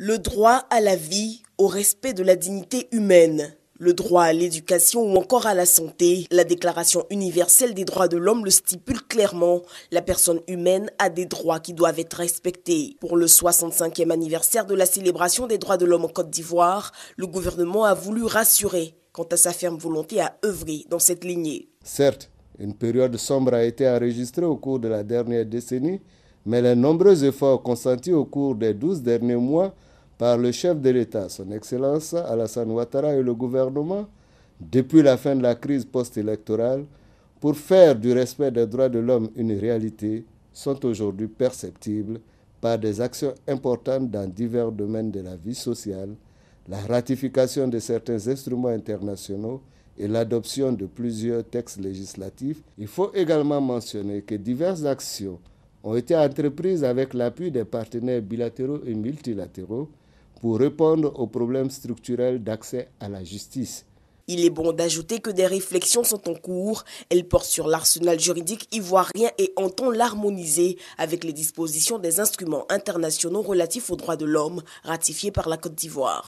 Le droit à la vie, au respect de la dignité humaine, le droit à l'éducation ou encore à la santé. La Déclaration universelle des droits de l'homme le stipule clairement. La personne humaine a des droits qui doivent être respectés. Pour le 65e anniversaire de la célébration des droits de l'homme en Côte d'Ivoire, le gouvernement a voulu rassurer quant à sa ferme volonté à œuvrer dans cette lignée. Certes, une période sombre a été enregistrée au cours de la dernière décennie, mais les nombreux efforts consentis au cours des 12 derniers mois par le chef de l'État, son Excellence Alassane Ouattara et le gouvernement depuis la fin de la crise post-électorale pour faire du respect des droits de l'homme une réalité sont aujourd'hui perceptibles par des actions importantes dans divers domaines de la vie sociale, la ratification de certains instruments internationaux et l'adoption de plusieurs textes législatifs. Il faut également mentionner que diverses actions ont été entreprises avec l'appui des partenaires bilatéraux et multilatéraux pour répondre aux problèmes structurels d'accès à la justice. Il est bon d'ajouter que des réflexions sont en cours. Elles portent sur l'arsenal juridique ivoirien et entendent l'harmoniser avec les dispositions des instruments internationaux relatifs aux droits de l'homme ratifiés par la Côte d'Ivoire.